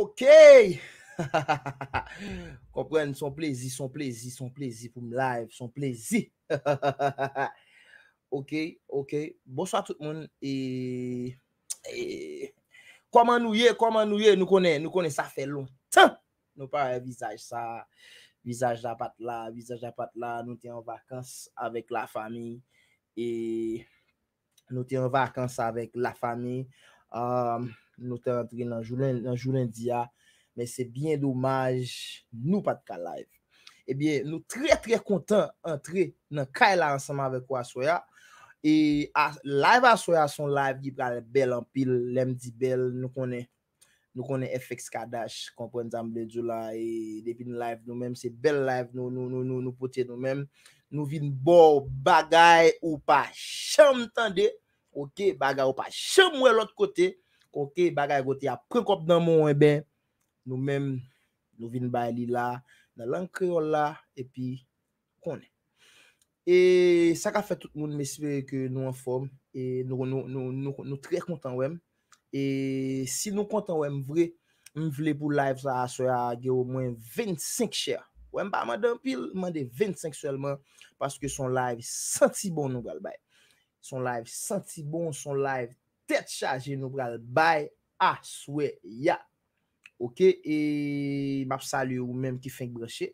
Ok, kompwen, son plezi, son plezi, son plezi pou m live, son plezi. Ok, ok, bonsoit tout moun. Koman nou ye, koman nou ye, nou konen, nou konen, sa fe lontan. Nou pa vizaj sa, vizaj la pat la, vizaj la pat la, nou te yon vakans avek la fami. E euh, nou te yon vakans avek la fami. Eeeem. nou te rentre nan joulen diya men se byen dommaj nou pat ka live ebyen nou tre tre konten entre nan kay la ansama vek ou asoya e live asoya son live gip la bel ampil lem di bel nou konen nou konen fx kadash kompren zamble djola e se bel live nou potye nou men nou vin bo bagay ou pa chem tende bagay ou pa chem ou e lot kote Koke bagay gote apren kop nan moun webe, eh nou men nou vin bay li la, nan lan kreol la, epi konen. E sa ka fè tout moun mespe ke nou an fòm, e nou trèk moutan wem. E si nou moutan wem vre, m vle pou live sa aswe a ge ou mwen 25 share. Ou m pa madan pil, madan 25 shareman, paske son live santi bon nou gal bay. Son live santi bon, son live... Tete chaje nou pral bay aswe ya. Ok. E map salye ou menm ki feng blanche.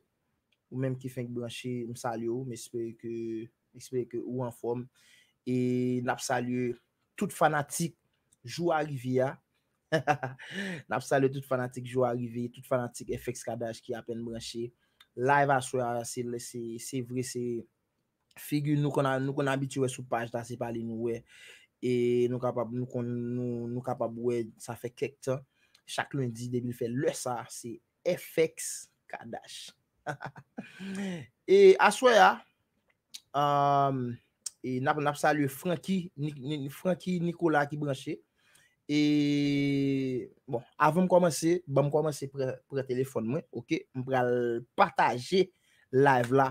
Ou menm ki feng blanche m salye ou. M espere ke ou an form. E nap salye tout fanatik jou a rivi ya. Nap salye tout fanatik jou a rivi. Tout fanatik FX kadaj ki apen blanche. Live aswe ya. Se vre se figu nou kon an biti wè sou page. Da se pali nou wè. E nou kapab wè, sa fè kèk tan, chak lundi debil fè lè sa, se FX KADASH. E aswaya, e nab nab salye Franky, Franky Nikola ki brachè. E bon, avon komanse, ban komanse pou la telefon mwen, ok, mwen pral pataje live la.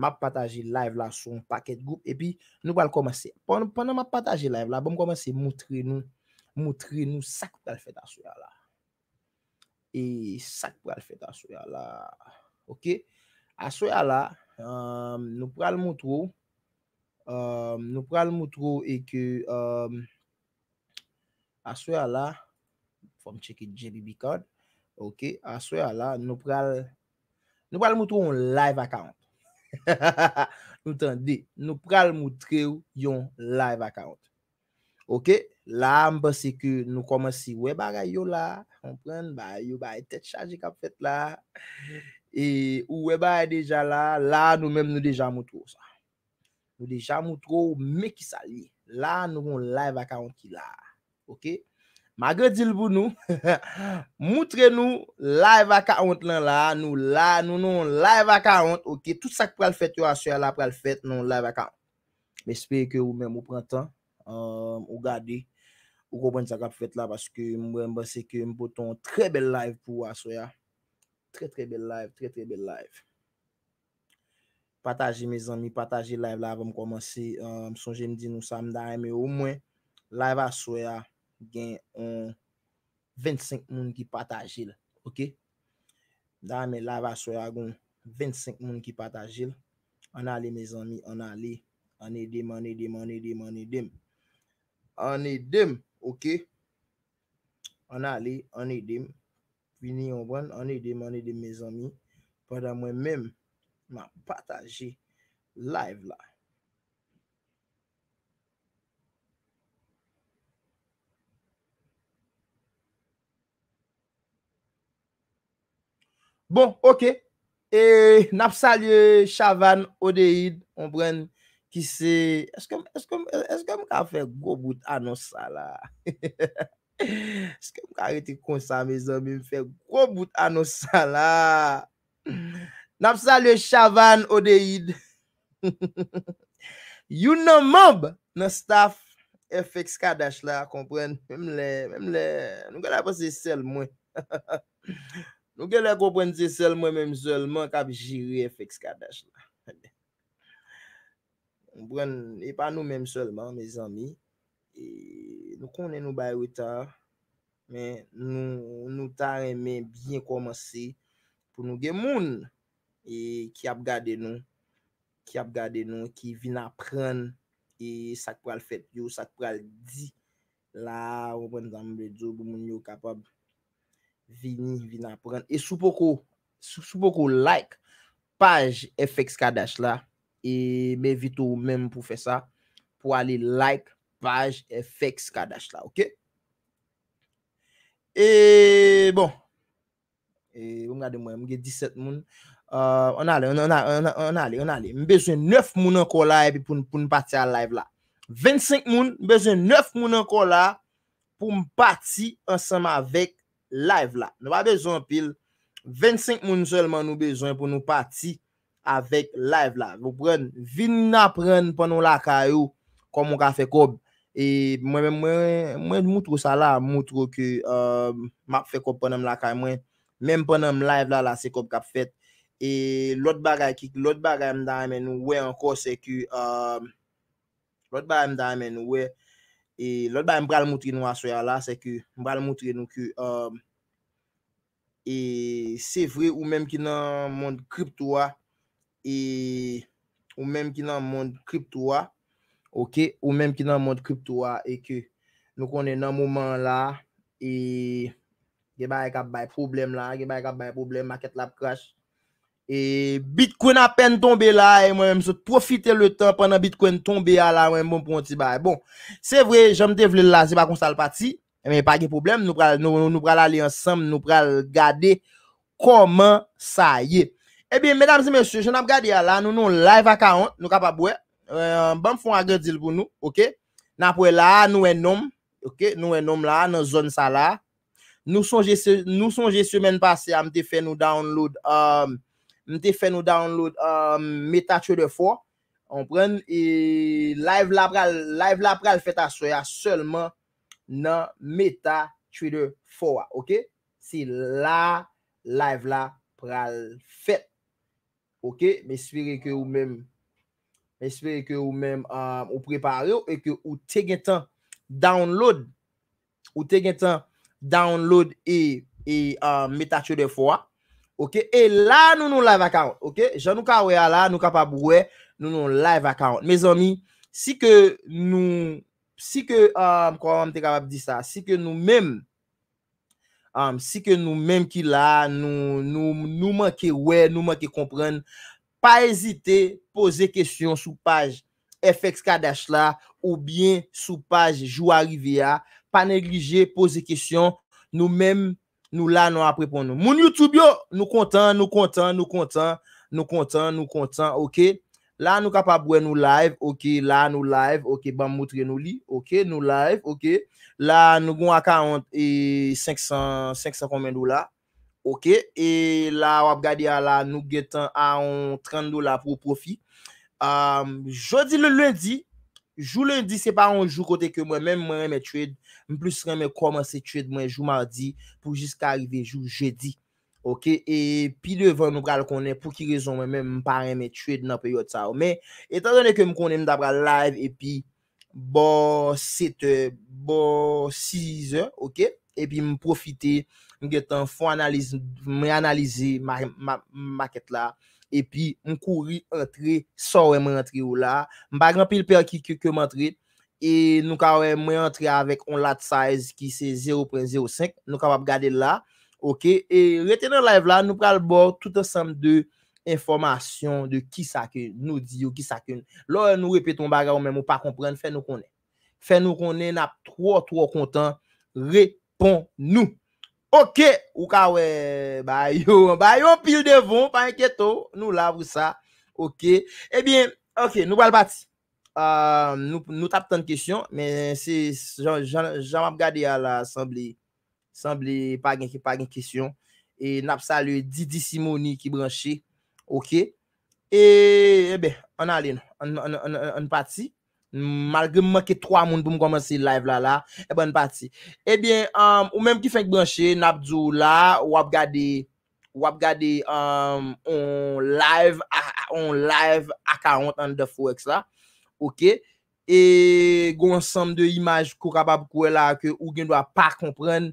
Ma pataje live la sou an paket group. E pi nou pral kome se. Pwennan ma pataje live la, bom kome se moutre nou sak pou al fete aswe ya la. E sak pou al fete aswe ya la. Ok. Aswe ya la, nou pral moutrou. Nou pral moutrou e ke... Aswe ya la, fom cheke JBB code. Ok. Aswe ya la, nou pral moutrou an live akant. nou pral moutre ou yon live akant oke la mbese ke nou koman si web a gayo la yon baye tet chaji kapet la e ou web a e deja la la nou menm nou deja moutro sa nou deja moutro ou me ki sa li la nou yon live akant ki la oke Magre dil bou nou, moutre nou, live a ka ont lan la, nou la, nou nou, live a ka ont, ok, tout sa k pral fèt yo a souya la pral fèt, nou live a ka ont. Mè spèye kè ou mèm ou prantan, euh, ou gade, ou kòpèn sa k pral fèt la, paskè mwen mbè se kè mpoton, trè bel live pou a souya, trè trè bel live, trè trè bel live. Patajè mè zanmi, patajè live la, vèm komanse, euh, msonje mdi nou samday, mè ou mwen, live a souya. gen yon 25 moun ki patajil, ok? Da me lava sou ya goun 25 moun ki patajil. An ale me zon mi, an ale, an edim, an edim, an edim, an edim. An edim, ok? An ale, an edim, bini yon bon, an edim, an edim me zon mi. Kanda mwen men, ma patajil live la. Bon, ok. E nap salye Chavan Odeid. On pren ki se... Eske m ka fe gobut anonsa la? Eske m ka rete konsa me zan mi fe gobut anonsa la? Nap salye Chavan Odeid. You nan mab nan staff FX Kadesh la. Konpren. Memle, memle. Nou gana pase sel mwen. Nou gen lè kompwen se sel mwen mèm selman kap jiri efek skadash la. E pa nou mèm selman, me zanmi, e nou konnen nou bay wita, men nou ta remen biyen komanse pou nou gen moun e ki ap gade nou, ki ap gade nou, ki vin ap pren e sakwal fet yo, sakwal di. La, kompwen zan mwen mwen yo kapab Vini, vina. E sou pokou like page FX Kadesh la. E me vito mèm pou fè sa pou alè like page FX Kadesh la. Ok? E bon. E mwen gade mwen. Mwen ge 17 moun. On uh, ale, on ale, on ale. Mbeje 9 moun anko la pou mpati an live la. 25 moun. Mbeje 9 moun anko la pou mpati ansem avèk. live la, nou a bezon pil 25 moun zelman nou bezon pou nou pati avèk live la nou pren, vin apren pan nou lakay ou, kon moun ka fèkob e mwen mwen mwen moutro sa la, moutro ki mwen fèkob pan nou lakay mwen men pan nou moun live la la fèkob kap fèt, e lot bagay lot bagay mda men nou we anko se ki lot bagay mda men nou we E lot ba mbral moutri nou a sou ya la, se ke mbral moutri nou ke, um, e se vre ou menm ki nan moun kriptou a, e ou menm ki nan moun kriptou a, ok, ou menm ki nan moun kriptou a, e ke nou konen nan mouman la, e geba e kap bay problem la, geba e kap bay problem a ket lap krasch. E bitkwen apen tombe la e mwen mse profite le tan panan bitkwen tombe a la mwen mwen pwantibay. Bon, se vwe, jom te vle la, se pa konstal pati, e mwen pa ge problem, nou pral ali ansam, nou pral gade koman sa ye. E bin, medam si monsen, jom ap gade a la, nou nou live ak a ont, nou kap ap wè, bamb fwa agadil pou nou, ok? Nap wè la, nou en nom, ok? Nou en nom la, nou zon sa la. Nou sonje semen pase, amte fè nou download, amte fè nou download. Mte fè nou download um, MetaTrader 4. On pren e live la pral fèt a soya. Sèlman nan MetaTrader 4. Ok. Si la live la pral fèt. Ok. Mespire ki ou mèm. Mespire ki ou mèm um, ou prepare ou. E ki ou te gen tan download. Ou te gen tan download e, e um, MetaTrader 4 a. Ok, e la nou nou live account. Ok, jan nou ka we a la, nou ka pa bou we, nou nou live account. Me zon mi, si ke nou, si ke, kwa m te kapab di sa, si ke nou mem, um, si ke nou mem ki la, nou man ke we, nou man ke kompren, pa ezite pose kestyon sou page FX Kadesh la, ou bien sou page Jouarivya, pa neglije pose kestyon nou mem, Nou la nou apre pon nou. Moun YouTube yo, nou kontan, nou kontan, nou kontan, nou kontan, nou kontan, ok. La nou kapabwe nou live, ok, la nou live, ok, bam moutre nou li, ok, nou live, ok. La nou goun akant e 500, 500 konmen dola, ok. E la wap gade a la nou getan a un 30 dola pou profi. Euh, Jodi le lundi. Jou lundi se pa anjou kote ke mwen mwen mwen mwen mwen trade, mwen plus mwen mwen kwa mwen se trade mwen jou mardi pou jiska arrive jou jedi, ok? E pi devan nou pral konen pou ki rezon mwen mwen mwen mwen mwen mwen trade nan peryot sa ou. Men, etan donen ke mwen konen mwen dabra live e pi bon 7, bon 6, ok? E pi mwen profite mwen getan fwa analize, mwen reanalize maket la. epi m kouri entri sa wè m wè entri ou la m bagan pil pe an ki kyou kèm entri e nou ka wè m wè entri avèk on lat sa ezi ki se 0.05 nou ka wè m gade la e retenan live la nou pral bor tout an sem de informasyon de ki sa ke nou di ou ki sa ke nou lò nou repit m bagan ou mè m wè pa kompren fè nou konen fè nou konen ap 3-3 kontan repon nou Ok, ou ka wè, bayon, bayon, pil devon, pa enketo, nou lavou sa, ok. Ebyen, ok, nou bal bati, ah, nou tap ton kèsyon, men se jan map gade a la asemble, asemble, pa gen kèsyon, e nap salwe di disimoni ki branche, ok. Ebyen, e an alè nou, an pati. Malge mmanke 3 moun pou m komanse live la la E bon pati Ebyen eh euh, ou menm ki feng blanche Nabdou la wap gade Wap gade euh, On live A 40 an de fwek sa Ok E goun sanm de imaj kou kaba Bukwe la ke ou gen dwa pa kompren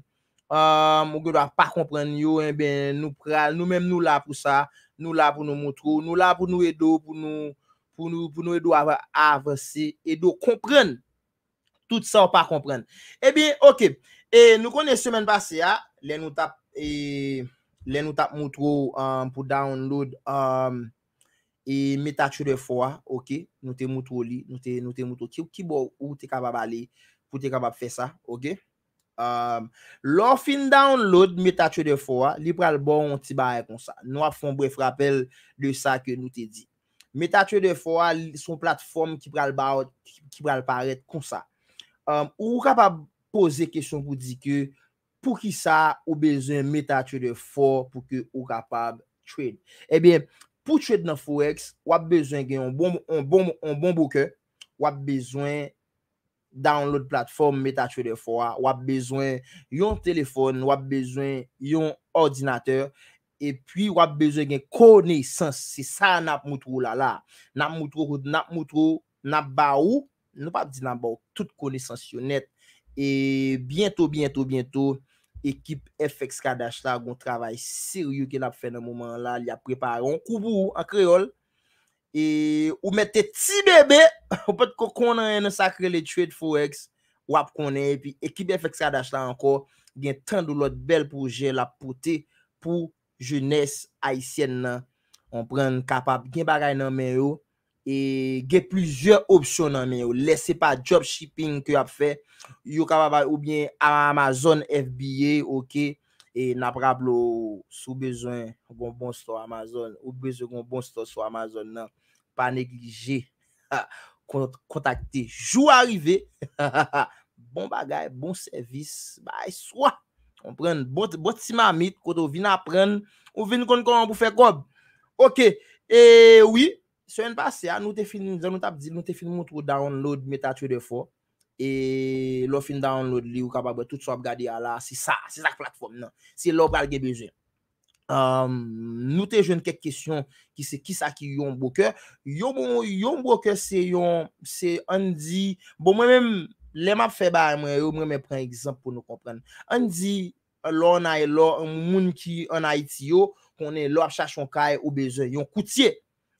euh, Ou gen dwa pa kompren Yo en eh ben nou pral Nou menm nou la pou sa Nou la pou nou moutrou Nou la pou nou edo Nou la pou nou pou nou e dou ave avesi e dou kompren. Tout sa ou pa kompren. Ebi, eh ok, e nou konen semen pase ya, le nou tap e, moutro um, pou download, um, e metatre de fwa, ok, nou te moutro li, nou te moutro ki, ki bo ou te kabab ali, pou te kabab fe sa, ok. Um, Lon fin download, metatre de fwa, li pral bon ti baye kon sa. Nou ap fon bref rappel de sa ke nou te di. MetaTrader 4 a son platform ki pral paret kon sa. Um, ou kapab pose kesyon pou dike pou ki sa ou bezwen MetaTrader 4 pou ki ou kapab trade. Ebyen, pou trade nan Forex, wap bezwen gen yon bon bouke, bon wap bezwen download platform MetaTrader 4 a, wap bezwen yon telefon, wap bezwen yon ordinateur. epi wap bezo gen koneysans se sa nap moutrou la la nap moutrou kout, nap moutrou nap ba ou, nou pa di nan ba ou tout koneysans yon net e bientou, bientou, bientou ekip FX Kadash la goun travay seriou gen ap fe nan mouman la li ap prepare, on koubou an kreol e ou mette ti bebe, ou pet kou konan en sakre le trade forex wap konen, epi ekip FX Kadash la anko, gen tan do lot bel proje la pote pou Jeunesse Haitienne nan. On pren kapap gen bagay nan men yo. E gen plijer opsyon nan men yo. Lese pa job shipping ki ap fe. Yo kapap oubyen Amazon FBA. Ok. E napraplo sou bezon. Ou bon bon sto Amazon. Ou bezon kon bon sto sou Amazon nan. Pa neglije. Kontakte. Jou arrive. Bon bagay. Bon servis. Baye swa. On pren, bot si mamit koto vin apren, ou vin kon kon an pou fe kob. Ok, e, oui, se yon pase, an nou te fin, jan nou tap di, nou te fin moun tou download MetaTrader 4, e, lò fin download li, ou kapabè tout so ap gadi a la, si sa, si sa platform nan, si lò balge bejè. Nou te jèn kèk kèksyon, ki se ki sa ki yon broker, yon broker se yon, se an di, bon mwen mèm, Le map feba e mwen yo, mwen men pren ekzamp pou nou kompren. An di, lò anay e lò, an moun ki anay iti yo, konen lò ap chachon kaye ou beze. Yon koutye,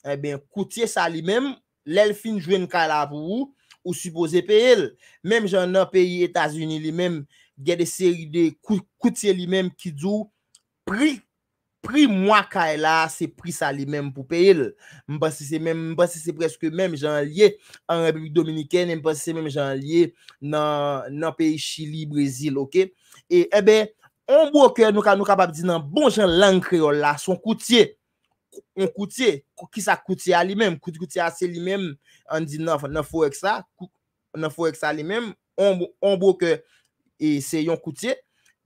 e ben koutye sa li men, lèl fin jwen kaye la pou ou, ou supose pe el. Mem jan nan peyi Etasuni li men, gè de seri de koutye li men ki dò prik. Pri mwa ka e la, se pri sa li menm pou pe il. Mwen pasi se preske menm jan liye an Republik Dominikene, mwen pasi se menm jan liye nan pe Chile, Brazil, ok? E ebe, eh on bouke nou ka nou kapap di nan bon jan lang kreol la, son koutye, koutye, ki sa koutye a li menm, koutye a se li menm, an di nan fwek sa, nan fwek sa li menm, on bouke e se yon koutye,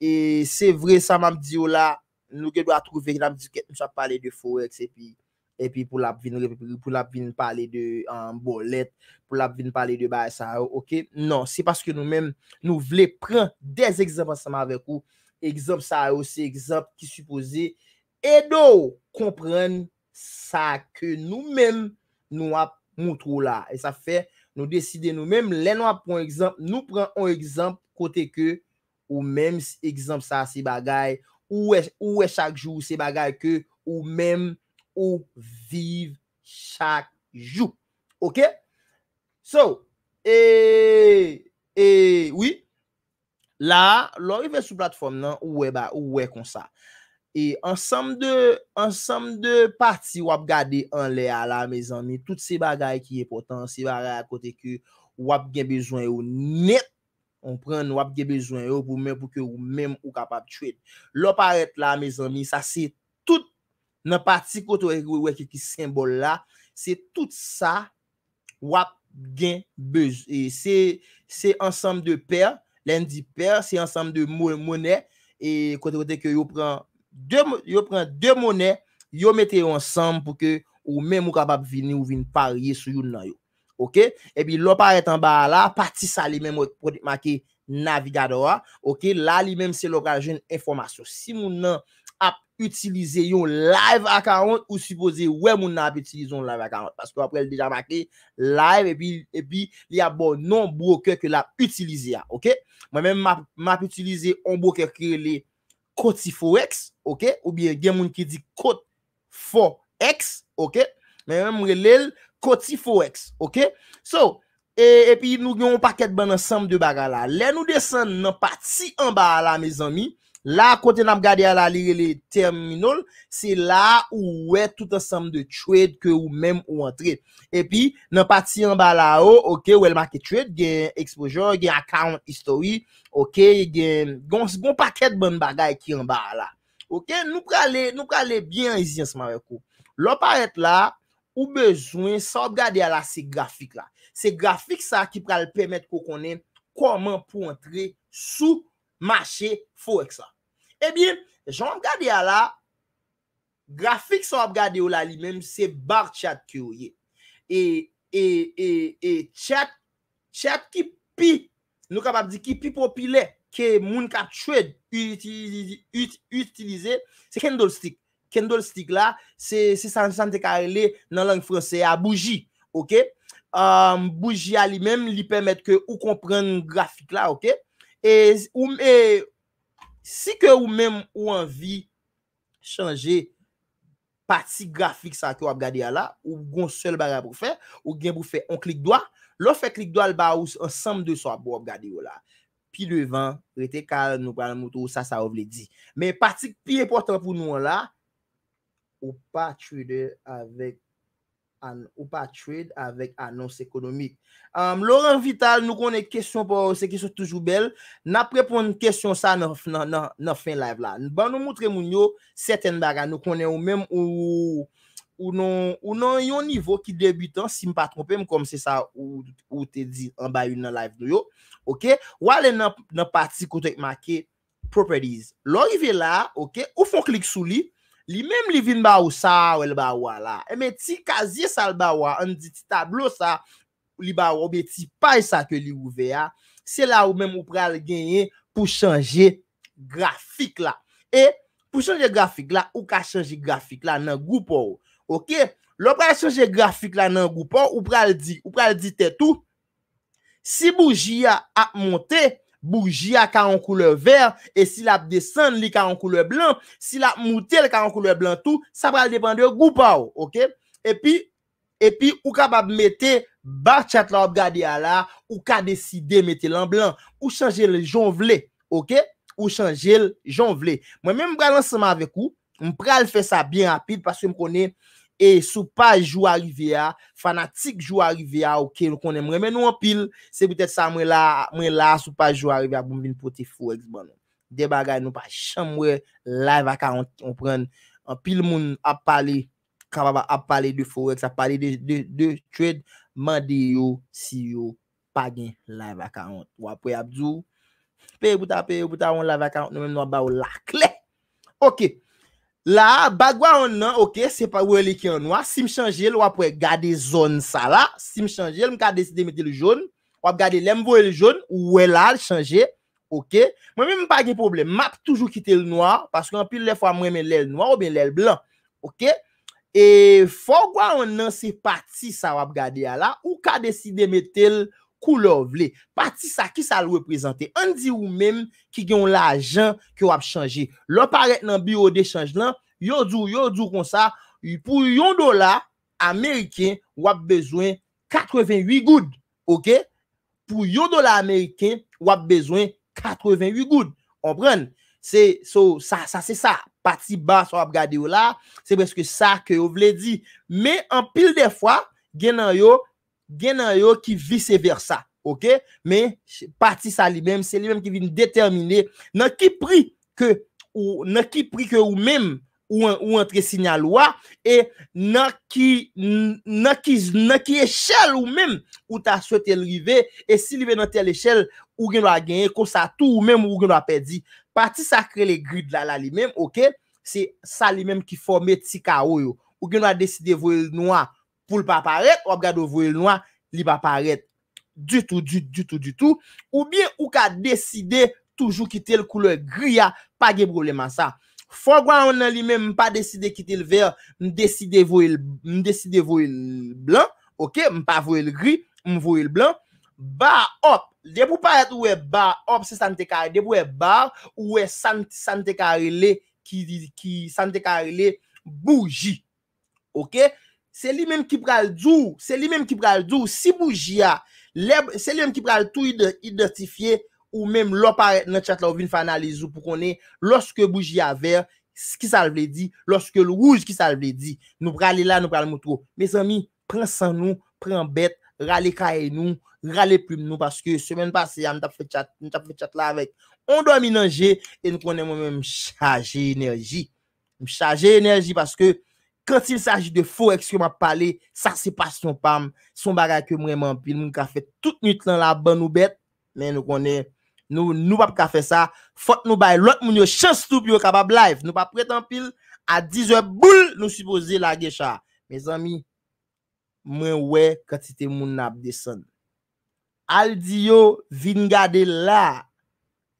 E se vre sa m am diyo la, nou gen do a trove gen am diyo ket nou sa pale de forex e pi e pou la bin pale de um, bolet, pou la bin pale de baye sa yo, ok? Non, se paske nou men nou vle pren des exemple sa m avek ou, exemple sa yo, se exemple ki supoze, e do kompren sa ke nou men nou ap moutro la. E sa fe nou deside nou men, lè nou ap pren exemple, nou pren an exemple kote ke... Ou mem, exemple sa, se bagay, e, ou e chak jou, se bagay ke, ou mem, ou viv chak jou. Ok? So, e, e, oui, la, lorime sou platform nan, ou e ba, ou e konsa. E, ansam de, ansam de pati wap gade an le ala, me zan ni, tout se bagay ki e potan, se bagay akote ke, wap gen bezwen ou net. On pren wap gen bezwen yo pou men pou ke wou men wou kapap twede. Lop a et la, me zanmi, sa se tout nan pati koto e weke ki sembol la, se tout sa wap gen bezwen. Se ansam de per, len di per, se ansam de mone, e konti kote ke yo pren de mone, yo mette yo ansam pou ke wou men wou kapap vini ou vini parye sou yon nan yo. ok, epi lopare tan ba la, pati sa li men mwen pwede maki navigador a, ok, la li men se lopre ajen informasyon. Si moun nan ap utilize yon live akarant, ou supose wè moun nan ap utilize yon live akarant, paskou apwèl deja maki live, epi li a bon non broker ke lop utilize a, ah. ok, mwen men mwen ap utilize yon broker ke li kotiforex, ok, ou biye gen moun ki di kot forex, ok, mwen mwen mwen lèl Koti forex, ok? So, e, e pi nou gen yon paket ban ansem de baga la. Le nou desen nan pati anba la, me zanmi. La, kote nan gade ala lire le terminal, se la ou we tout ansem de trade ke ou mem ou antre. E pi, nan pati anba la ou, ok, ou el maki trade, gen exposure, gen account history, ok, gen gon paket ban baga e ki anba la. Ok, nou prale, nou prale bien izi anseman wekou. Lo paret la, ou bezwen sa ap gade ala se grafik la. Se grafik sa ki pral pemet kou konen koman pou antre sou machè fò ek sa. E bin, jan ap gade ala, grafik sa ap gade ou la li menm se bar tchat ki ou ye. E tchat e, e, e, ki pi, nou kapap di ki pi popile, ke moun ka tchwed utilize se kendol stik. Kendol stik la, se sante karele nan lang franse a bougi. Um, bougi a li men, li pemet ke ou kompren grafik la. E, e, si ke ou men ou anvi chanje pati grafik sa ki ou ap gade a la, ou gonsel baga pou fe, ou gen pou fe, on klik doa. Lo fe klik doa al ba ou ansem de sa pou ap gade yo la. Pi levan, rete kal nou pran moutou, sa sa ou vle di. Men pati pi epotran pou nou an la, Ou pa trade avèk anons ekonomik. Laurent Vital nou konè kèsyon pou se kèsyon toujou bel. Na prepon kèsyon sa nan fin live la. Ban nou moutre moun yo seten baga nou konè ou mèm ou nan non, yon nivou ki debi tan si mpa trompèm kom se sa ou te di an bayoun nan live nou yo. Ou ale nan pati kotek make properties. Lor ive la ou fon klik sou li. Li menm li vin ba ou sa ou el ba ou a la. E men ti kazye sal ba ou a. An di ti tablo sa. Li ba ou a. Ben ti pay sa ke li ou ve a. Se la ou menm ou pral genye pou chanje grafik la. E pou chanje grafik la. Ou ka chanje grafik la nan goupo ou. Ok. Lo pral chanje grafik la nan goupo ou. Ou pral di. Ou pral di tetou. Si bouji a ap monte. Bourji a ka an koule ver, e si la ap desen li ka an koule blan, si la ap moutel ka an koule blan tou, sa pral depande ou goupa ou, ok? E pi, e pi, ou ka ap ap mette bachat la ap gade ala, ou ka deside mette lan blan, ou chanje l jon vle, ok? Ou chanje l jon vle. Mwen men m pral ansama avek ou, m pral fe sa bien apit, paswe m konen, E sou pa jwa rive a, fanatik jwa rive a ou ke lou kon emre. Men nou an pil, se boutet sa mwen la, mwen la sou pa jwa rive a boum bin pote forex. Bon. De bagay nou pa chan mwen live account. On pren an pil moun ap pale, kap ava ap pale de forex, ap pale de trade. Mwen de yo si yo pagen live account. Wapwe abzou. Peye bouta, peye bouta, yon live account nou men mwen ba ou lakle. Ok. La, bagwa an nan, ok, se pa ou e likye an noa, si m chanje, l wapwe gade zon sa la, si m chanje, l m ka deside mette l joun, wap gade lem vwe l joun, ou e l al chanje, ok. Mwen mi m pa gen problem, map toujou kite l noa, paskwen an pi l lef wap mwen men l el noa ou men l el blan, ok. E fwa gwa an nan se pati sa wap gade a la, ou ka deside mette l... Kou lo vle, pati sa ki sa lweprezenten An di ou menm ki gen l'ajan Ki wap chanje Loparek nan biro de chanj lan Yon djou, yon djou kon sa Pou yon dola, Ameriken Wap bezwen 88 goud Ok, pou yon dola Ameriken Wap bezwen 88 goud On pren Sa se sa, pati bas Wap gade ou la, se beske sa Ke yo vle di, me an pil de fwa Gen nan yo gen nan yo ki vice versa, ok? Men, pati sa li men, se li men ki vin determine, nan ki pri ke ou men ou entre sinya lwa, e nan ki eshel ou men ou ta souet enrive, e si li ven nan tel eshel, ou gen do a genye, kon sa tou ou men ou gen do a pedi. Pati sa kre le grid la li men, ok? Se sa li men ki forme ti ka ou yo, ou gen do a deside vo el noa pou l pa paret, wap gado vwe l noa, li pa paret, du tou, du tou, du tou, ou bien, ou ka deside, toujou kite l koule gri, ya, pa ge probleman sa, fwa gwa wana li men, m pa deside kite l ver, m deside vwe l, m deside vwe l blan, oke, m pa vwe l gri, m vwe l blan, ba, hop, debou paret ou e ba, hop, se sante kare, debou e ba, ou e sante kare le, ki, ki, sante kare le, bouji, oke, ou, Se li menm ki pral djou, se li menm ki pral djou, si boujia, se li menm ki pral tou identifiye, ou menm lopare, nan tchat la ou vin fanalizou, pou konen, loske boujia ver, skisal vledi, loske lou rouj kisal vledi, nou pral ilan, nou pral moutou. Mes ami, pran san nou, pran bet, rale kare nou, rale ploum nou, paske semen pase, an tap fwe tchat, an tap fwe tchat la avek, on do a minanje, e nou konen mou menm chaje enerji, mou chaje enerji, paske, Kansil saji de fwo ekseman pale, sa se pas yon pam, yon bagay ke mwen mampil, mwen ka fè tout nüt lan la ban nou bet, lè nou konè, nou pap ka fè sa, fote nou bay, lot mwen yo chans tout yon kabab live, nou pap prétan pil, a dizwe boul nou supose la gecha. Me zami, mwen wè katite moun nab desan. Al diyo, vin gade la,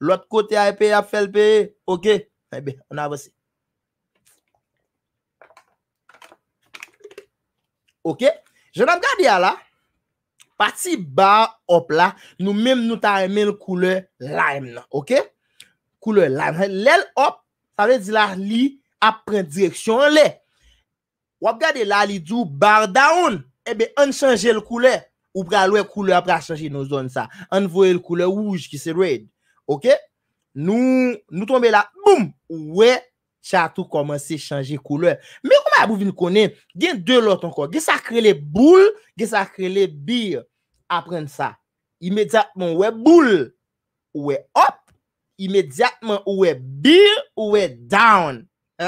lot kote a epè, ap fèlpe, ok, an eh avosè. Ok, jen ap gade ya la Pati bar hop la Nou mem nou ta eme l koule Lime nan, ok Koule lime, l el hop Ta vede di la li ap pren direksyon Le, wap gade la Li djou bar down Ebe, an chanje l koule Ou pralwe koule apre a chanje nou zon sa An vwe l koule wouj ki se red Ok, nou, nou tombe la Boum, ouwe Chato komanse chanje koule Ok vous pou vin deux gen de lot ça Gen sa boules, boules, gen sa les bir. ça sa. Imediatman ouwe boule, ouwe up. immédiatement ouwe bir, ouwe down.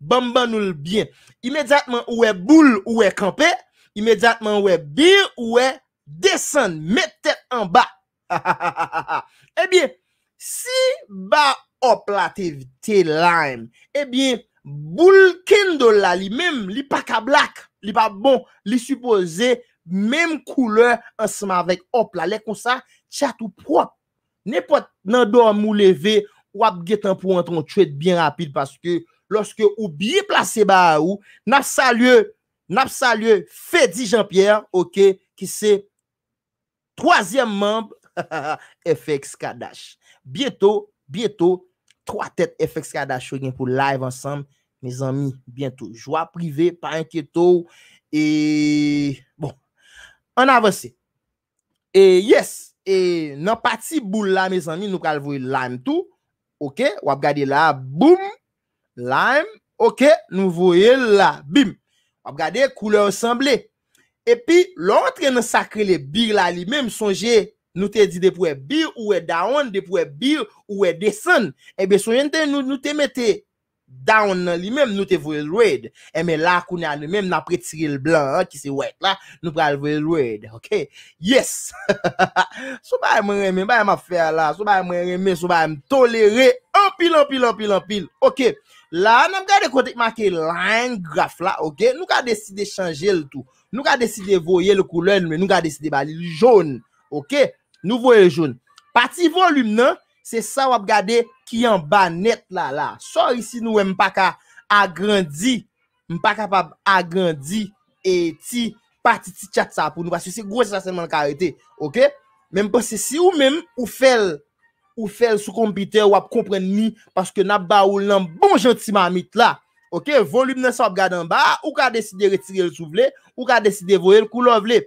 Bamban bien, bien, Imediatman ouwe boule, ouwe kampe. immédiatement ouwe bir, ouwe desen. mettez en bas, et eh bien si bas op la te, te lime, eh bou kendo la li mem, li paka blak, li paka bon, li supose, mem koule, anseman vek, hop la, le kon sa, chat ou prop, ne pot nan do an mou leve, wap get an pou an ton tweet bien rapide, paske, loske ou biye place ba ou, nap sa lye, nap sa lye, fe di Jean-Pierre, ok, ki se, troaziem mamb, fxk dash, bieto, bieto, troatet fxk dash wenen pou live anseman, Me zanmi, bientou. Jwa prive, pa enkietou. E, bon. An avanse. E, yes. E, nan pati bou la, me zanmi, nou kalvouye lime tou. Ok, wap gade la, boum. Lime, ok. Nou vouye la, bim. Wap gade, koule rassemble. E pi, lontre nan sakre le bir la li menm sonje. Nou te di depou e bir ou e daon, depou e bir ou e desen. E eh be sonjen te, nou te mette... Down nan li menm nou te voye lwede E men lakouni an li menm nan pre tirel blan ki se wet la Nou prel voye lwede, ok Yes Sou ba yon mwen reme, ba yon mwen fer la Sou ba yon mwen reme, sou ba yon mwen tolere Anpil, anpil, anpil, anpil, ok La nan mwen gade kotek ma ke line graf la, ok Nou ka deside chanje l tout Nou ka deside voye l koule, nou ka deside bali l joun Ok, nou voye l joun Pati volume nan Se sa wap gade ki yon ba net la la. Sor isi nou wè mpaka agrandi. Mpaka pab agrandi e ti pati ti tchat sa pou nou. Basi se gros se sa seman karete. Ok? Men mpase si ou men ou fel. Ou fel sou kompiter wap kompren ni. Paske nap ba ou lan bon jant si mamit la. Ok? Volume nan sa wap gade an ba. Ou ka deside retire l sou vle. Ou ka deside vwe l kou lo vle.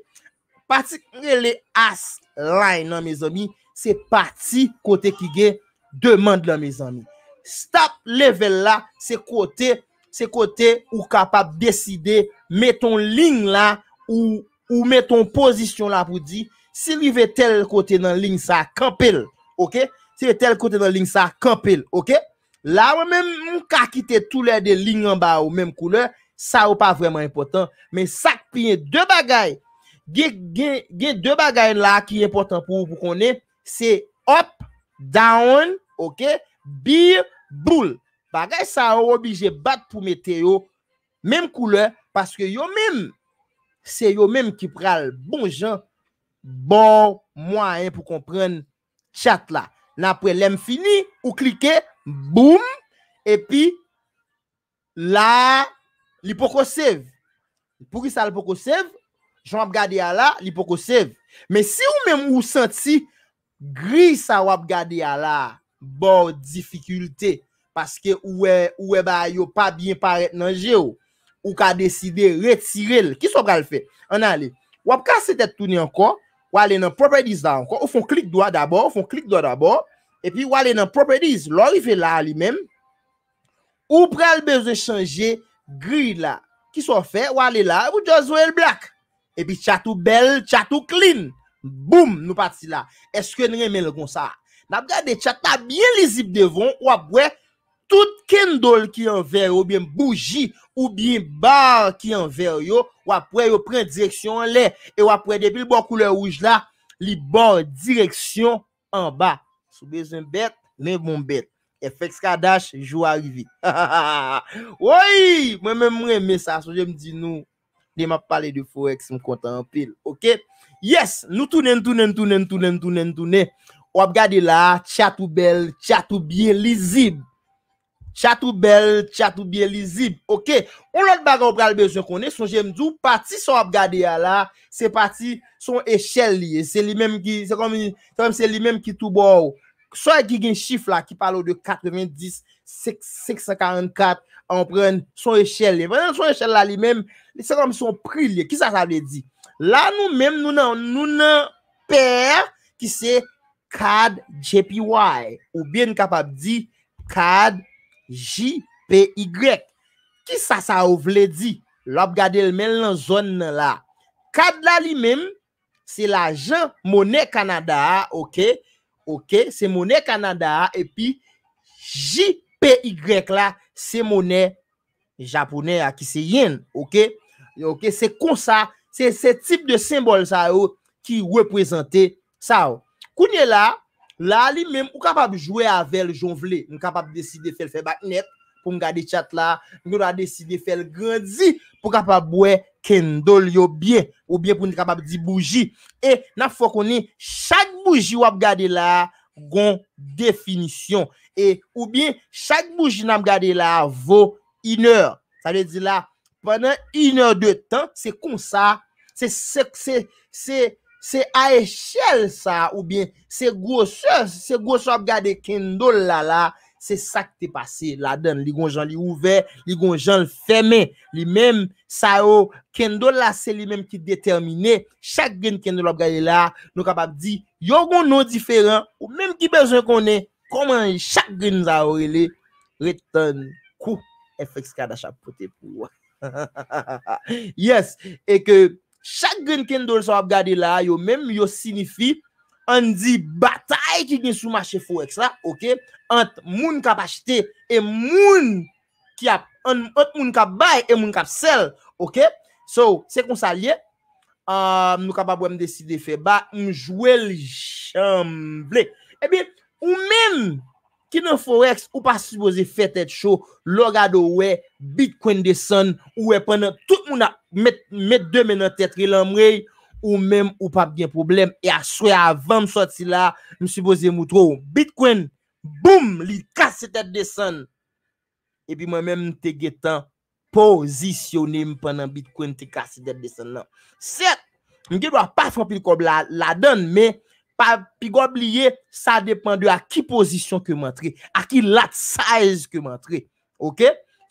Pati kre le as line nan me zomi. Se parti kote ki ge Demande la me zanmi Stap level la se kote Se kote ou kapap Deside meton lin la Ou meton position la Pou di se li ve tel kote Nan lin sa kampil Se li ve tel kote nan lin sa kampil La ou men mou kakite Tou le de lin an ba ou men koule Sa ou pa vreman important Men sak piye de bagay Ge de bagay la Ki important pou pou konen Se hop, down, ok, bi, boule. Bagay sa ou obi je bat pou mete yo. Mem koule, paske yo mem. Se yo mem ki pral bon jan. Bon, mwaen pou kompren chat la. Na pou elen fini, ou klike, boum. Epi, la, li pokosev. Pou ki sa li pokosev? Jom ap gade ya la, li pokosev. Men se ou men ou senti, Gri sa wap gade a la Bor dificulte Paske ou e bayo Pa bin paret nan je ou Ou ka deside retirel Ki sou pral fe? Wap ka setet toune ankon Ou alen nan properties da ankon Ou fon klik doa dabor E pi ou alen nan properties Lori fe la li men Ou pral beze chanje Gri la Ki sou fe? Ou alen la Ou just wear black E pi chatou bel Chatou clean E pi chatou bel Boum, nou pati la. Eske nou remen lè kon sa. Nap gade tchata, bie li zip devon, wap wè, tout kendol ki an ver yo, ou bie mbouji, ou bie bar ki an ver yo, wap wè yo pren direksyon lè. E wap wè depil bon koule rouj la, li bon direksyon an ba. Soubez un bet, ne bon bet. Efek skadash, jou a rivi. Woy, mwen mwen mwen reme sa, so jèm di nou, de ma pale de forek si m konta an pil, ok? Yes, nou tounen, tounen, tounen, tounen, tounen, tounen. Ou ap gade la, tchatou bel, tchatou biye li zib. Tchatou bel, tchatou biye li zib. Ok, ou lòt bagan ou pral bezon konen, son jèm djou, pati son ap gade ya la, se pati son echel liye. Se li mèm ki, se komi, se komi se li mèm ki tou bo ou. So a gigi chif la, ki palo de 410, 644, a ou pren son echel liye. Son echel la li mèm, se komi son pri liye. Ki sa sa de di? La nou men, nou nan, nou nan per ki se kad JPY. Ou ben kapab di kad JPY. Ki sa sa ou vle di? Lop gade el men lan zon nan la. Kad la li men, se la jan mone Kanada, ok? Ok, se mone Kanada, e pi JPY la, se mone Japone a ki se yen, ok? Ok, se kon sa... Se se tip de sembol sa yo ki we prezante sa yo. Kounye la, la li mem ou kapab jwe avel jonvle. Nou kapab deside fel fe baknet pou m gade chat la. Nou da deside fel gandzi pou kapab bwe kendol yo bie. Ou bie pou nou kapab di bougi. E nan fokouni, chak bougi wap gade la gon definisyon. E ou bie chak bougi wap gade la vo iner. Sa le di la... Pendan iner de tan, se kon sa, se a eshel sa, ou bin se gosho, se gosho ap gade kendol la la, se sa ki te pase la den. Li gon jan li ouve, li gon jan li feme, li men sa yo, kendol la se li men ki determine, chak gen kendol ap gade la, nou kapap di, yo gon nou diferan, ou men ki bezon konen, koman chak gen nou zahorele, reten kou, efek skada chak pote pou wak. Yes, e ke chak gen kendo sou ap gade la yo men, yo sinifi an di batay ki gen sou mache fwek sa, ok? Ant moun kapashte e moun ki ap, ant moun kap baye e moun kap sel, ok? So, se kon sa liye, euh, nou kapap wèm deside fe, ba, mjouel jamble. E eh bi, ou men... Kineforex ou pa supose fè tèt chou, logado wè, Bitcoin deson, wè pwè pwè nan, tout moun a mèt dèmè nan tètri lan mwè, ou mèm ou pa bè gen problem, e aswe avan msot si la, msupose moutrou, Bitcoin, boum, li kase tèt deson, epi mwen mèm te getan, pozisyonem pwè nan Bitcoin te kase tèt deson nan. Sèt, mwen gèdwa pa fwapil kob la don, mè, Pa pi go bliye, sa depande a ki pozisyon ke mantre. A ki lat sajz ke mantre. Ok?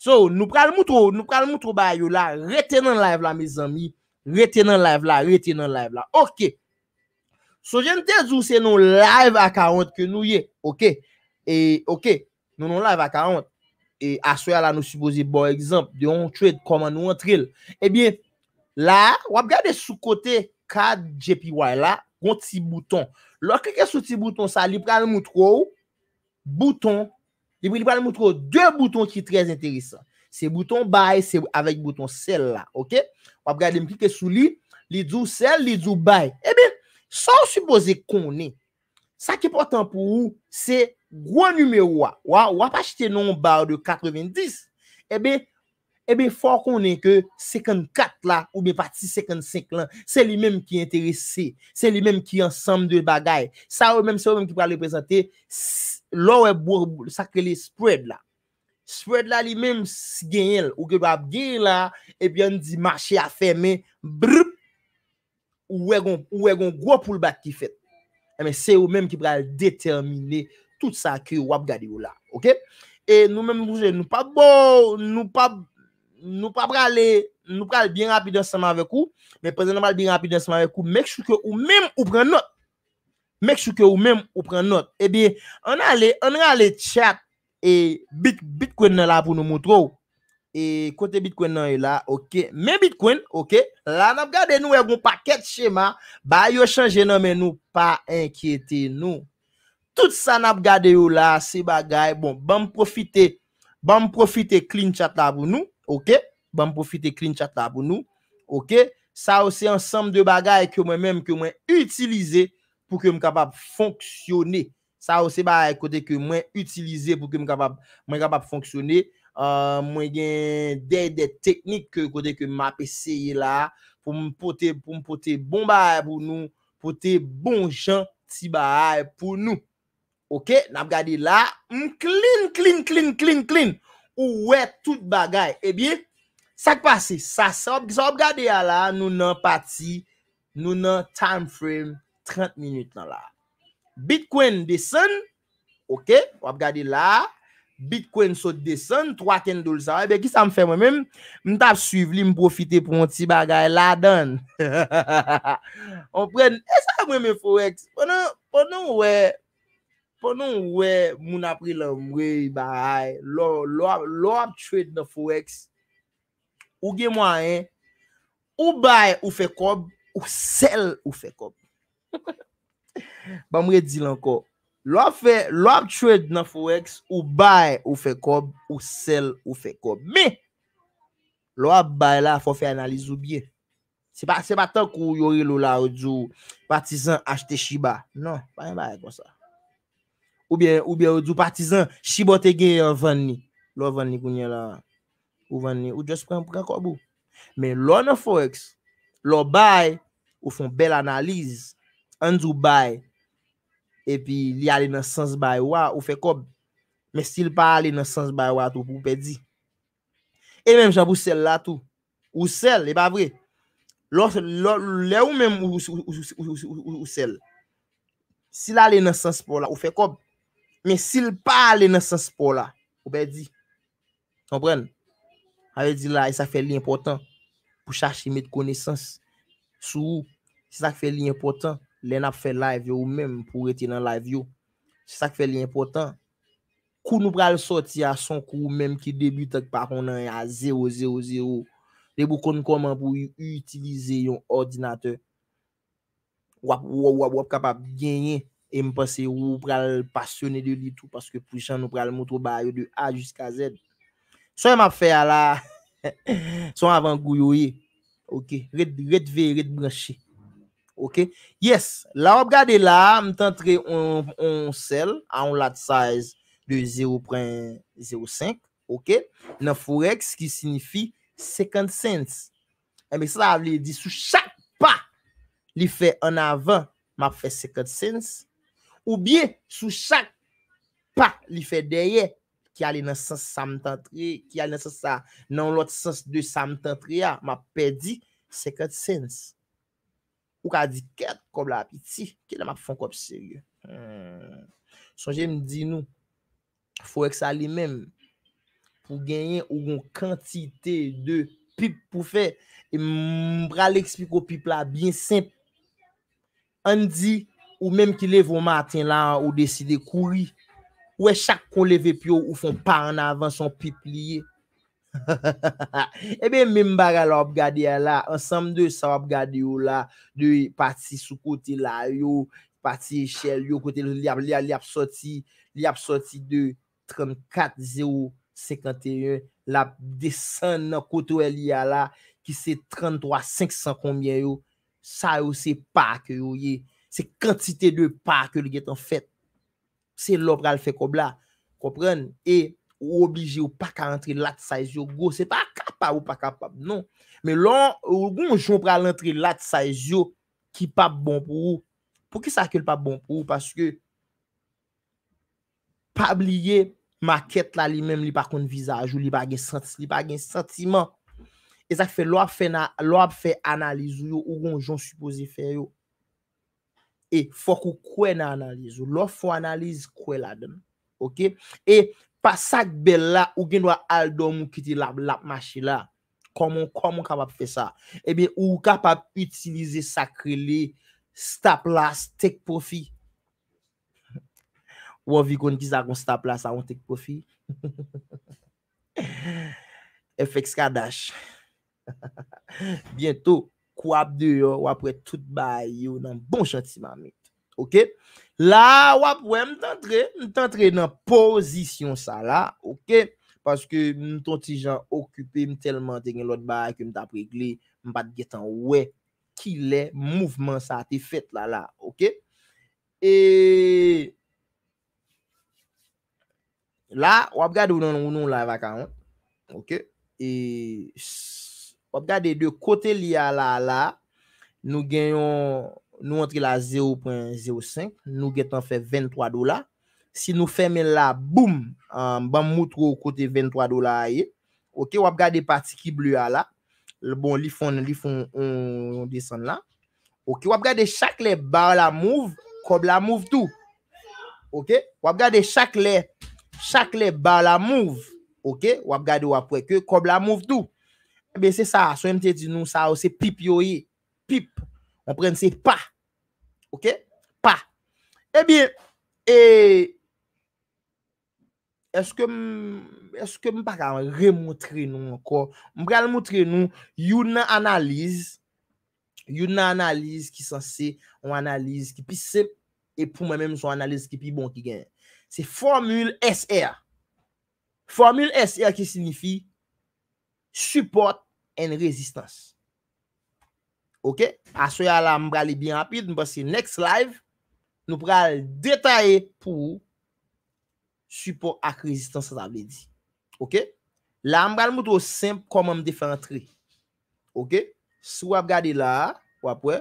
So, nou pral moutro, nou pral moutro bayo la. Retenan live la, me zami. Retenan live la, retenan live la. Ok. So, jen te zou se nou live a 40 ke nou ye. Ok? E, ok. Nou nou live a 40. E, aswe ala nou subozi bon ekzamp. De yon trade, koman nou antril. E eh bien, la, wap gade sou kote ka JPY la. petit bouton. Là, cliquez sur ce petit bouton ça il peut me trouver. Bouton. Il peut me deux boutons qui sont très intéressants. C'est le bouton bail, c'est avec le bouton sell » là OK On va prendre des cliques sur lui, l'idou celle, l'idou bail. Eh bien, sans supposer qu'on est, ça qui est important pour vous, c'est le gros numéro. On va pas acheter un nom bas de 90. Eh bien... Ebe, fwa konen ke, 54 la, oube pati 55 la, se li menm ki enterese, se li menm ki ansam de bagay, sa ou menm, eh sa ou menm ki prale prezante, lor e bo, sakre li spread la. Spread la li menm genyel, oube ap genyel la, ebyan di mache afe men, brrp, ouwe gon, ouwe gon, gwo pou lbaki fet. Ebe, se ou menm ki prale determine, tout sakre ou ap gade yo la, ok? E nou menm bouje, nou pa bo, nou pa bo, Nou pa prale, nou prale bi rapi den seman vek ou, me prezen nan mal bi rapi den seman vek ou, mek chouke ou mem ou pren not. Mek chouke ou mem ou pren not. Ebi, eh an ale, an ale chat e Bitcoin nan la pou nou moutrou. E kote Bitcoin nan yo la, ok, men Bitcoin, ok, la nap gade nou e bon paket shema, ba yo chanje nan men nou pa enkyete nou. Tout sa nap gade yo la, se bagay, bon, ban profite, ban profite clean chat la pou nou, Ok, ba m profite klin chata pou nou. Ok, sa ou se ansam de bagay ke mwen mèm ke mwen utilize pou ke m kapap fonksyone. Sa ou se bagay kote ke mwen utilize pou ke m kapap fonksyone. Euh, mwen gen dey dey teknik kote ke m apeseye la pou m pote bon bagay pou nou, pote bon jan ti bagay pou nou. Ok, nam gade la m klin, klin, klin, klin, klin. Ou wè tout bagay. E eh bie, sa k pasi? Sa wap gade ya la, nou nan pati, nou nan time frame 30 minute nan la. Bitcoin desen, ok? Wap gade la. Bitcoin sot desen, 300 dole san. E bie, ki sa m fè mwen mèm? M tap suiv li m profite pou m ti bagay la dan. On pren, e sa mwen m fò wèk? Pwè nan wè? Fò nou wè moun apri lè mwè yi ba hay, lò ap trade nan fò x, ou ge mwa yen, ou bay ou fè kob, ou sel ou fè kob. Ba mwè di lè anko, lò ap trade nan fò x, ou bay ou fè kob, ou sel ou fè kob. Me, lò ap bay la fò fè analiz ou bie. Se pa ten kou yori lò la ou di ou patizan achte shiba. Non, pa yon bay kon sa. Ou bè ou djou patizan, shibotege an van ni. Lò van ni kounye la, ou van ni, ou djous pran pou kakobou. Men lò nan forex, lò bay, ou fon bel analiz, an djou bay, epi li ale nan sans bay wa, ou fe kob. Men stil pa ale nan sans bay wa tou, pou pe di. E men jabou sel la tou. Ou sel, e pa bre. Lò, lè ou men ou sel. Sil ale nan sans bay wa, ou fe kob. Men sil pa lè nan sens pou la. Ou bè di. Sompren. Awe di la, e sa fè lè important pou chache mèd koneysans. Sou ou, se sa fè lè important, lè nan fè live yo ou mèm pou rete nan live yo. Se sa fè lè important, kou nou pral soti a son kou mèm ki debi tek pa konan a 0-0-0. Debo kon koman pou yu yu itilize yon ordinateur. Wap wap wap wap kapap genye. E m pa se ou pral pasyonè de li tout. Paske pou chan nou pral moutou baryo de A jiska Z. So, yon m ap fè a la. So, avan gouyo ye. Ok. Ret ve, ret blanche. Ok. Yes. La wap gade la, m tentre on sel. A on lat size de 0.05. Ok. Na forex ki signifi 50 cents. E m ek sa av li di sou chak pa. Li fè an avan. M ap fè 50 cents. Ou bie sou chak pa li fe deye ki ale nan sas sam tantri, ki ale nan sas nan lot sas de sam tantri ya, ah, ma pedi sekat sens. Ou ka di ket kob la apiti, ke la ma pou fon kopse. Son jen mdi nou, fwek sa li men, pou genyen ou gon kantite de pip pou fe, mbra li ekspiko pip la, bien semp. An di, Ou menm ki leve ou maten la ou desi de koui. Ou e chak kon leve pi yo ou fon pa an avan son pip liye. Ebe menm baga la ob gade ya la. Ansem de sa ob gade yo la. De pati sou kote la yo. Pati eshel yo kote li ap li ap soti. Li ap soti de 34,051. La desen kote yo li ya la. Ki se 33,500 konbyen yo. Sa yo se pak yo ye. Se kantite de pa ke li get an fèt. Se lop ral fè kob la. Kopren? E ou oblije ou pa ka rentre lak saiz yo go. Se pa kapab ou pa kapab. Non. Me lon, ou goun joun pral rentre lak saiz yo. Ki pap bon pou ou. Pou ki sa akil pap bon pou ou? Paske. Pap liye maket la li menm li pa kon vizaj. Ou li pa gen sentiman. E zak fè lo ap fè analiz ou yo. Ou goun joun supose fè yo. E fok ou kwen analize ou lo fwen analize kwen la dem. Ok. E pa sak bel la ou gen wak aldo mou kiti la blap mashila. Koman kaman kapap fe sa. Ebe ou kapap itilize sakri li staplas tek profi. Ou avi kon di zagon staplas avon tek profi. Efeks kadash. Bietou. wap de yo, wap wè tout bay yo nan bon chantiman mi. Ok? La, wap wè, mwen tantre mwen tantre nan pozisyon sa la. Ok? Paske mwen ton ti jan okupè, mwen telman tenge lot bay, mwen tapregle, mwen pat getan wè ki lè mwen mouvman sa te fèt la la. Ok? E la, wap gade w nan wounon non la vaka an. Ok? E s Wap gade de kote li ala ala, nou genyon, nou entri la 0.05, nou genyon fè 23 dola. Si nou fèmè la, boum, bam moutro kote 23 dola a ye. Ok, wap gade pati ki blu ala. Bon, li fon, li fon, on desen la. Ok, wap gade chak le bar la mouv, kob la mouv tou. Ok, wap gade chak le, chak le bar la mouv. Ok, wap gade wap preke, kob la mouv tou. Ben se sa, so yon te di nou sa ou se pip yoye. Pip. Mwen pren se pa. Ok? Pa. E bin, e... Eske m... Eske m pa ka remoutre nou anko? M ka remoutre nou yon analiz. Yon analiz ki san se, yon analiz ki pi se, e pou mwen men m son analiz ki pi bon ki gen. Se formule SR. Formule SR ki sinifi... support and resistance. Ok? Asoyal la mbrali bin apit, nou pasi next live, nou pral detaye pou support ak resistance sa tabe di. Ok? La mbrali moutou simple koman mdefe antre. Ok? Sou ap gade la, wapwe,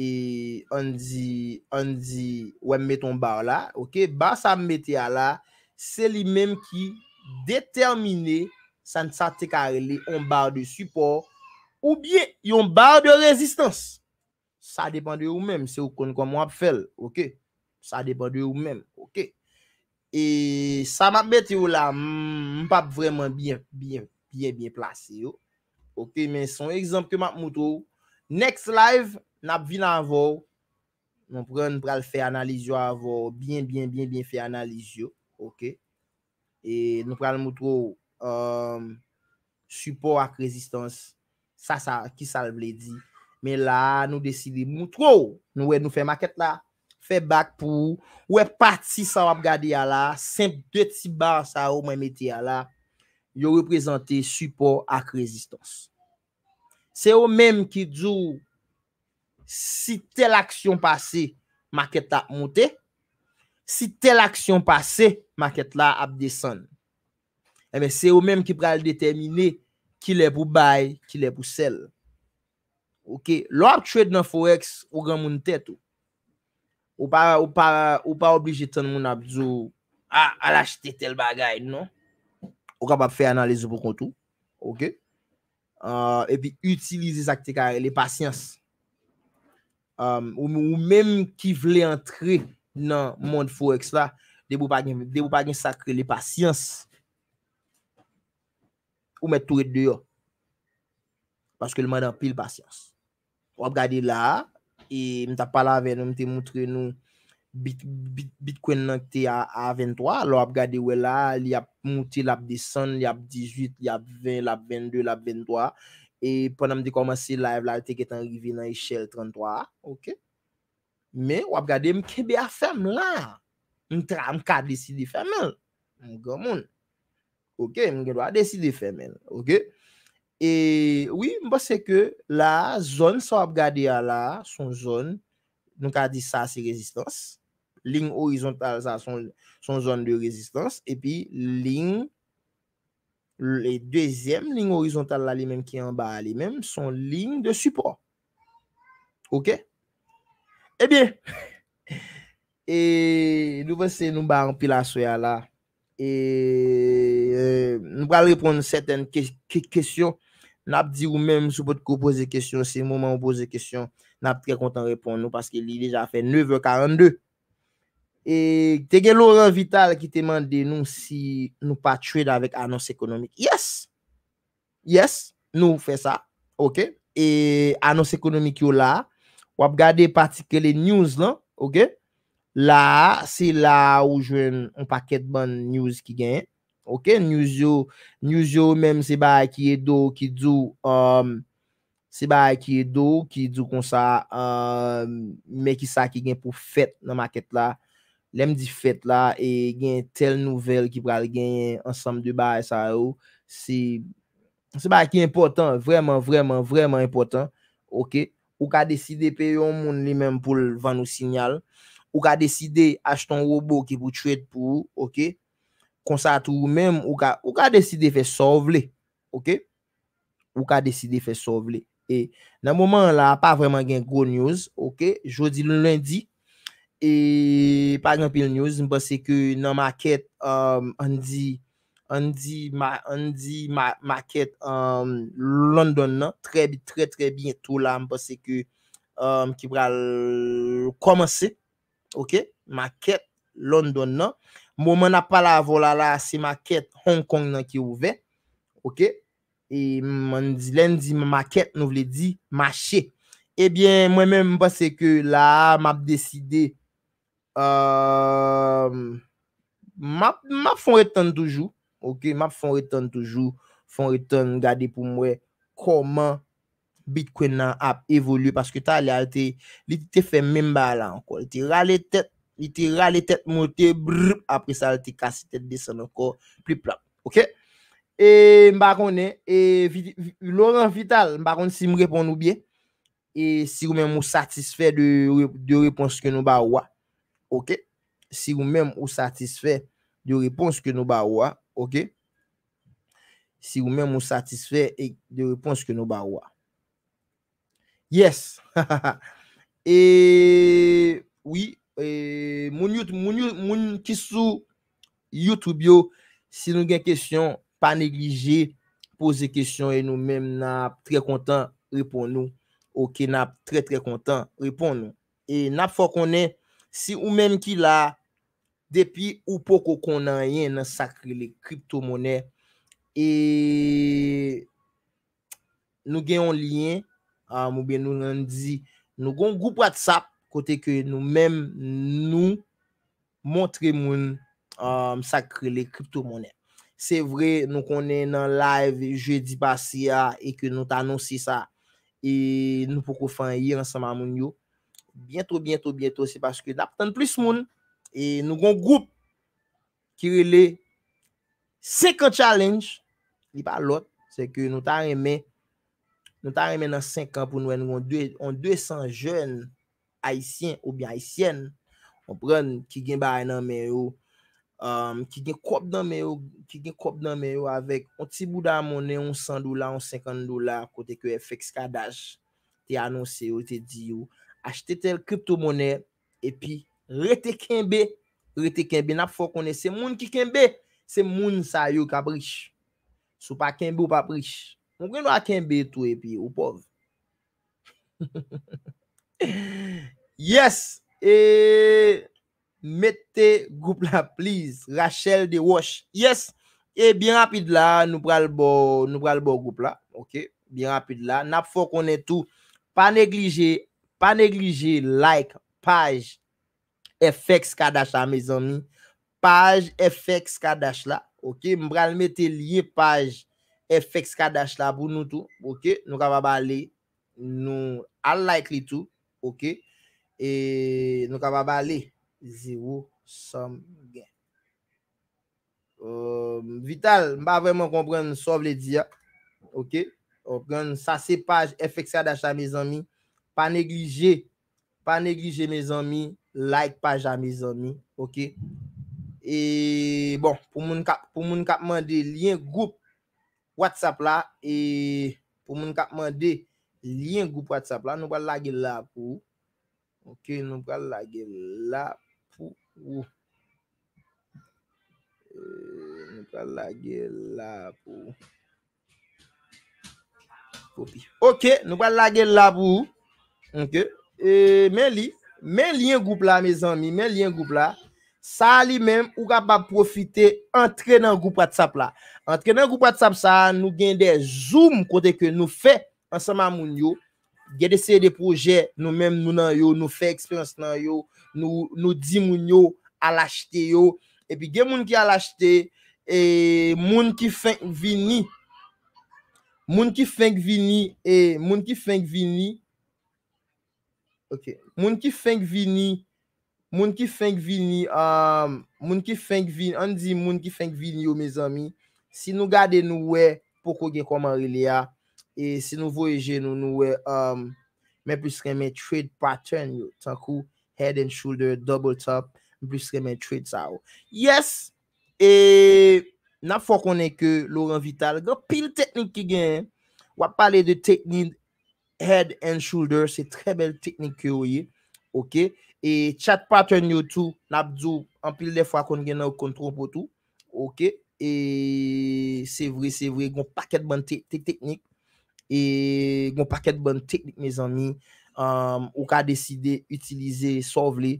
e on di, on di, wem meton bar la, ok? Bar sa meti a la, se li menm ki determine San sa te kare li yon bar de support ou bien yon bar de rezistans. Sa depan de ou menm se ou kon kon mwap fel, ok? Sa depan de ou menm, ok? E sa map bete ou la mpap hmm, vremen bien, bien, bien, bien plase yo. Ok, men son exemple map moutrou. Next live, nap vina avou. Nou pren nou pral fè analizyo avou. Bien, bien, bien, bien fè analizyo, ok? E nou pral moutrou ou. Um, support ak rezistans sa sa ki sal mle di men la nou desili moun tro nou we nou fe maket la fe bak pou we pati sa wap gade ya la sempte ti bar sa wap mwen meti ya la yo reprezenti support ak rezistans se yo menm ki djou si tel aksyon pase maket la ap monte si tel aksyon pase maket la ap desen Eme, se ou menm ki pral determine ki le pou buy, ki le pou sell. Ok? Lo ap chwede nan forex, ou gen moun tet ou. Ou pa, ou pa, ou pa oblije ten moun ap zou al achete tel bagay, non? Ou kap ap fè analize pou kontou. Ok? E pi, utilize sakte kare, le pasyans. Ou menm ki vle antre nan moun forex la, de pou pa gen sakre le pasyans. Ou mè toure dè yo. Paske lè mè dè pil pasyans. Ou ap gade la. E mè ta pala avèn. Mè te moutre nou. Bitcoin nan ki te a 23. Lo ap gade wè la. Li ap mouti. Li ap dison. Li ap 18. Li ap 20. Li ap 22. Li ap 23. E pwè nan mè te komanse live. La te ketan rivi nan ishel 33. Ok. Mè ou ap gade mè kebe a ferme la. Mè tra mè kade si di ferme. Mè gè moun. Ok, mwen genwa desi de fè men. Ok, e wè, mwen base ke la zon sa wap gade ya la, son zon, nou ka di sa se rezistans, lin orizontal sa son zon de rezistans, e pi lin, le dezyem, lin orizontal la li men ki an ba li men, son lin de supo. Ok, e bie, e nou base nou ba an pilaswe ya la, E, e, nou pral repon nou sèten kèsyon, nap di ou mèm sou pot kòpose kèsyon, se mouman kòpose kèsyon, nap prèkontan repon nou, paske li lèja fè 9.42. E te gen loran vital ki temande nou si nou pa trade avèk anons ekonomik, yes, yes, nou fè sa, ok, e anons ekonomik yo la, wap gade patike le news lan, ok, La, se la ou jwen Un paket ban news ki gen Ok, news yo News yo menm se bay ki e do Ki du um, Se bay ki e do, ki du kon sa um, Menm ki sa ki gen pou Fet nan maket la Lem di fet la, e gen tel nouvel Ki pral gen ansam de bay e Sa yo, se Se bay ki important, vreman, vreman Vreman important, ok Ou ka desi de pe yon moun li menm pou Van nou sinyal Ou ka deside ach ton robo ki pou tret pou, ok? Konsa tou mèm, ou ka deside fè sovle, ok? Ou ka deside fè sovle. E nan mouman la, pa vreman gen go news, ok? Jodi loun lundi, e pa genpil news, mpase ke nan ma ket, an um, di, an di, an di ma ket, um, London nan, trebi, trebi, trebi, mpase ke, mpase ke, mpase ke, Ok, ma ket London nan, mou mwen apal avola la, se ma ket Hong Kong nan ki ouve, ok, e mwen di len di, ma ket nou vle di, ma che. Ebyen, eh mwen mwen mwen basse ke la, m ap deside, euh, m ap fon retan toujou, ok, m ap fon retan toujou, fon retan gade pou mwen, koman, Bitcoin nan ap evolu, paske ta li alte, li te fe men balan anko, li te rale tet, li te rale tet moten, brr, apre sa li te kase tet desen anko, pli plap, ok? E mba konen, e, Laurent Vital, mba konen si mrepon nou bie, e, si ou men mou satisfè de, de repons ke nou ba wwa, ok? Si ou men mou satisfè, de repons ke nou ba wwa, ok? Si ou men mou satisfè, e de repons ke nou ba wwa, Yes. E, oui, e, moun yout, moun yout, moun kisou, youtoubyo, si nou gen kestyon, pa neglije, pose kestyon e nou menm nan prekontan, repon nou, ou ke nan prekontan, repon nou. E, nan fò konen, si ou menm ki la, depi ou poko konen yin nan sakri le kripto mounen, e, nou gen yon liyen, mou ben nou nan di nou kon goup wad sap kote ke nou menm nou montre moun sakre le kripto mounen se vre nou konen nan live je di basi ya e ke nou ta anonsi sa e nou pou kofan yi ansama moun yo bientou bientou bientou se paske nap ten plis moun e nou kon goup kire le second challenge li pa lot se ke nou ta reme Nou ta remen nan 5 an pou nou en wou. On 200 jen Haitien ou bien Haitien. On pren ki gen baray nan men yo. Ki gen kop nan men yo. Ki gen kop nan men yo. Avèk. On ti bouda a mounen. 100 dolar. 50 dolar. Kote kwe fèk skadaj. Ti anonsè yo. Ti di yo. Achete tel kripto mounen. Epi. Rete kenbe. Rete kenbe. Nap fò konè. Se moun ki kenbe. Se moun sa yo kapriş. Sou pa kenbe ou papriş. Mwen mwen akèm bè tou e pi ou pov. Yes. E mette goup la please. Rachel de Wosh. Yes. E bien rapide la nou pral bo nou pral bo goup la. Ok. Bien rapide la. Nap fò konè tou. Pa neglijè pa neglijè like page FX Kadash la mè zon mi. Page FX Kadash la. Ok. Mwen pral mette liye page FX Kadash la pou nou tou, ok? Nou ka va bale, nou al like li tou, ok? E nou ka va bale, ziwou, som gen. Um, Vital, mba vremen kompren sou vle diya, ok? Ok, kompren sa se page FX Kadash la me zanmi. Pa neglije, pa neglije me zanmi, like page la me zanmi, ok? E bon, pou moun kapman de liyen, group. WhatsApp la, e pou moun ka pman de, liyen goup WhatsApp la, nou pa lage la pou. Ok, nou pa lage la pou. E, nou pa lage la pou. Ok, nou pa lage la pou. Ok, e, men liyen goup la, me zanmi, men liyen goup la. Sa li men, ou ka pa profite entre nan goupa tsapla. Entre nan goupa tsapla sa, nou gen de zoom kote ke nou fe ansama moun yo, gen dese de proje nou men nou nan yo, nou fe eksperyans nan yo, nou di moun yo alachte yo, epi gen moun ki alachte, e moun ki feng vini, moun ki feng vini, e moun ki feng vini, moun ki feng vini, Moun ki feng vil ni, um, moun ki feng vil, an di moun ki feng vil yo, me zami, si nou gade nou we, poko gen koman rile ya, e si nou voyeje nou, nou we, um, men pwisre men trade pattern yo, tan kou, head and shoulder, double top, men pwisre men trade sa yo. Yes, e, nan fokon e ke, Laurent Vital, gen pil teknik ki gen, wap pale de teknik, head and shoulder, se tre bel teknik ki yo ye, ok, E chat pattern yo tou, nabdou, anpil de fwa kon gen nou kontron po tou. Ok. E se vre, se vre, goun paket ban tek teknik. E goun paket ban teknik, me zanmi. Ou ka deside, utilize, solve li.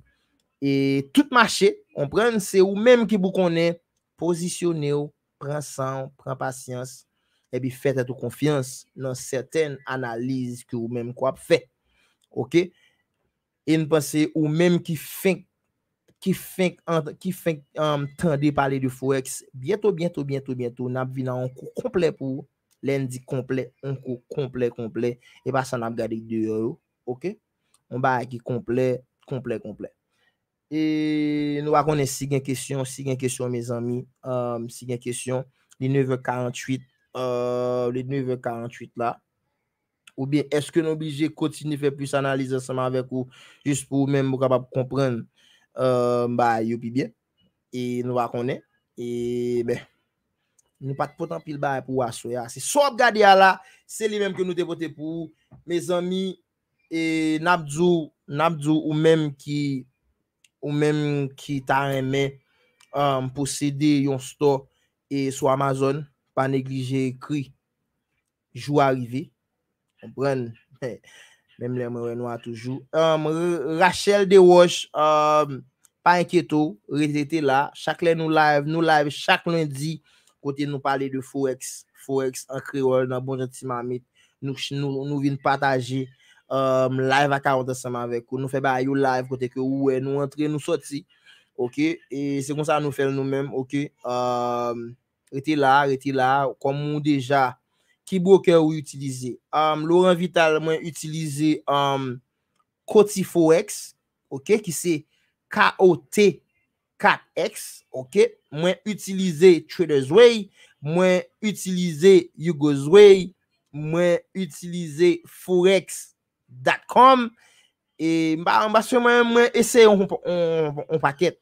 E tout mache, komprende, se ou menm ki bou konen, posisyone ou, pren san, pren pasyans, e bi fet eto konfians nan seten analize ki ou menm kwa ap fe. Ok. Ok. E nou pase ou menm ki fèk, ki fèk, ki fèk euh, amtande pale di Fouek. Bieto, bieto, bieto, bieto, nab vina an kou komple pou. Len di komple, an kou komple, komple. E basan nab gadek 2 euro, ok? On ba aki komple, komple, komple. E nou akone sigen kesyon, sigen kesyon, mèz amy. Sigen kesyon, l'i 948, l'i 948 la. Ou bien, est-ce que nous obligez à continuer à faire plus d'analyses ensemble avec vous, juste pour vous-même vous capables de comprendre, euh, bah, you pi bien, et nous va connaître, et, ben, nous pas de potent pile-barre pour vous assouler assez. So, regardez à la, c'est les mêmes que nous dévotez pour vous, mes amis, et n'abdez-vous, n'abdez-vous, ou même qui, ou même qui t'a aimé euh, posséder yon store sur Amazon, pas négliger qui joue à arriver, comprenez même les mêmes noirs toujours um, Rachel de Roche um, pas inquiète restez là chaque lundi nous live nous live chaque lundi côté nous parler de forex forex en créole dans bon gentil mamie nous nous nous venons partager um, live à 40 ensemble avec vous nous faisons un live côté que où nous entrer nous sortir OK et c'est comme ça nous faisons nous-mêmes OK restez là restez là comme nous déjà ki bouke ou yi utilize. Um, Laurent Vital mwen utilize Koti um, Forex, ki se K-O-T-K-X. Mwen utilize Trader's Way, mwen utilize Hugo's Way, mwen utilize Forex.com. E mwen ese yon paket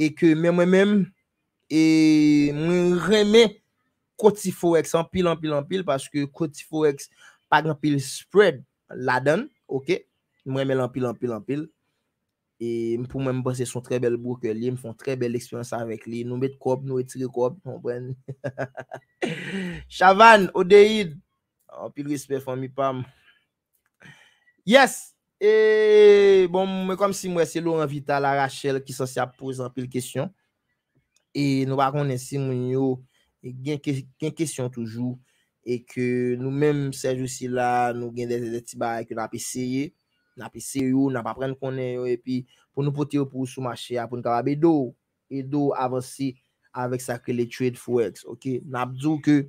e ke mwen mwen mwen e mwen reme Koti Forex anpil anpil anpil paske koti Forex pag anpil spread la den. Ok? Mwen men anpil anpil anpil. E pou mwen mwen se son tre bel broke li. Mwen fon tre bel eksperyans avèk li. Nou met korb, nou etire korb. Mwen pren. Chavan, Odeid. Anpil respect fòmipam. Yes! E bon, mwen kom si mwen se lò anvita la Rachel ki se se ap pose anpil kesyon. E nou bakon ensi mwen yo gen kesyon toujou, e ke nou menm sejou si la, nou gen de te ti baye, ke nou api seye, nou api seye yo, nou ap apren konen yo, epi pou nou pote yo pou sou machia, pou nou kababe do, e do avansi, avek sa ke le trade fweks, ok, nou ap zou ke,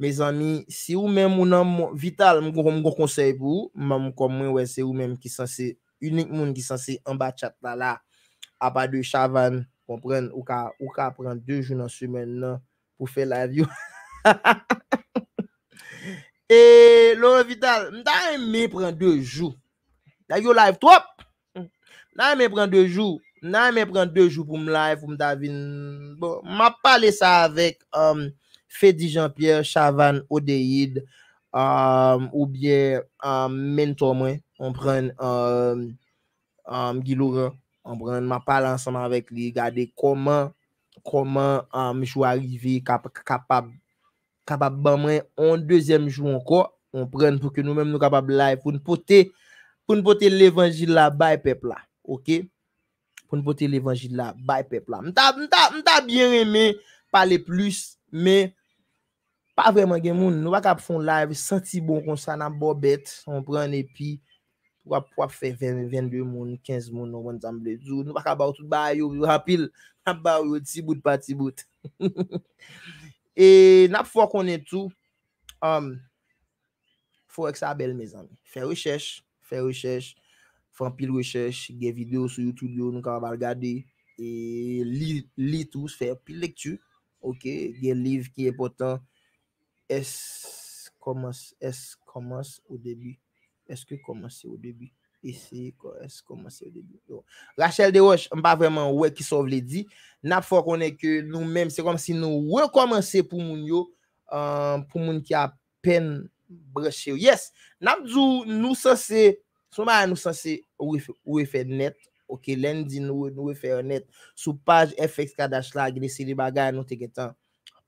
me zanmi, si yo menm mounan vital, mou kon moun kon seye pou, moun moun kon mwen wè se yo menm ki sanse, unik moun ki sanse, mba tchat la la, apa de chavan, kon pren, ou ka pren de jounan semen nan, pou fè live yon. E lor vital, mda yon mè pren 2 jou, mda yon live 3, mda yon mè pren 2 jou, mda yon mè pren 2 jou pou m live, pou mda vin, mpa pale sa avèk, um, Fedi Jean-Pierre, Chavan, Odeid, um, ou bie, um, Mentomwe, mpren, Gilouren, mpren, mpa pale ansama avèk li, gade koman, Koman mi chou arive, kapab banmwen, on dezem chou anko, on pren pou ke nou men nou kapab lay pou nou pote l'Evangile la bay pepla, ok? Pou nou pote l'Evangile la bay pepla. Mta bien reme, pale plus, men, pa vreman gen moun, nou wak ap fon lay, senti bon kon sa nan bo bet, on pren epi, Wap wap fe 22 moun, 15 moun, 1 zamble. Zou nou baka baoutou, ba yo, yo hapil, hap ba yo, tibout pa tibout. E nap fwa konen tou, um, fwa ek sa bel mezan. Fè rechèche, fè rechèche, fwa anpil rechèche, ge videyo sou YouTube yo, nou ka wabal gade, e li tou, fè anpil lektyou, ok, ge live ki e potan, es komans, es komans, ou debi, Eske komanse ou debi? Ese, eske komanse ou debi? Rachel de Roche, mpa vreman wek ki so vle di. Nap fok one ke nou menm, se kom si nou wek komanse pou moun yo, euh, pou moun ki apen breche yo. Yes, nap zou nou sanse, sou mba nou sanse ouwe fe net. Ok, len di nou wek fe net. Sou page FX Kadashla, gine se li bagay nou teketan